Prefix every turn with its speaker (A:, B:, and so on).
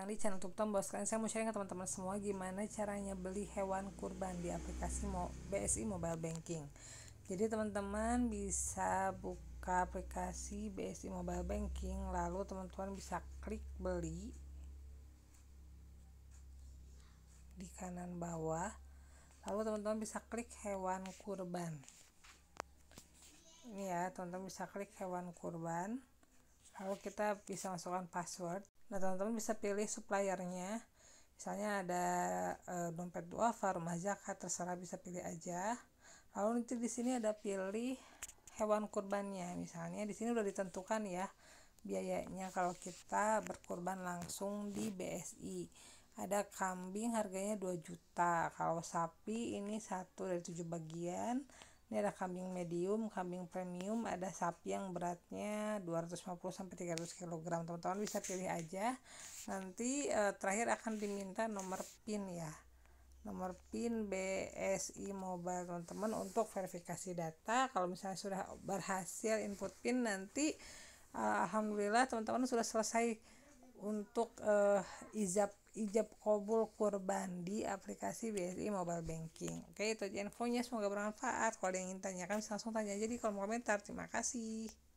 A: Nanti channel Tuktom Bos kalian saya mau sharing ke teman-teman semua gimana caranya beli hewan kurban di aplikasi Mo BSI Mobile Banking jadi teman-teman bisa buka aplikasi BSI Mobile Banking lalu teman-teman bisa klik beli di kanan bawah lalu teman-teman bisa klik hewan kurban ini ya teman-teman bisa klik hewan kurban lalu kita bisa masukkan password nah teman-teman bisa pilih suppliernya misalnya ada e, dompet duafa rumah zakat terserah bisa pilih aja lalu nanti di sini ada pilih hewan kurbannya misalnya di sini udah ditentukan ya biayanya kalau kita berkurban langsung di BSI ada kambing harganya 2 juta kalau sapi ini satu dari tujuh bagian ini ada kambing medium kambing premium ada sapi yang beratnya 250 sampai 300 kg teman-teman bisa pilih aja nanti e, terakhir akan diminta nomor pin ya nomor PIN BSI Mobile teman-teman untuk verifikasi data. Kalau misalnya sudah berhasil input PIN nanti e, alhamdulillah teman-teman sudah selesai untuk uh, ijab ijab kabul kurban di aplikasi BSI Mobile Banking. Oke, itu aja infonya. Semoga bermanfaat. Kalau ada yang ingin tanyakan, langsung tanya aja di kolom komentar. Terima kasih.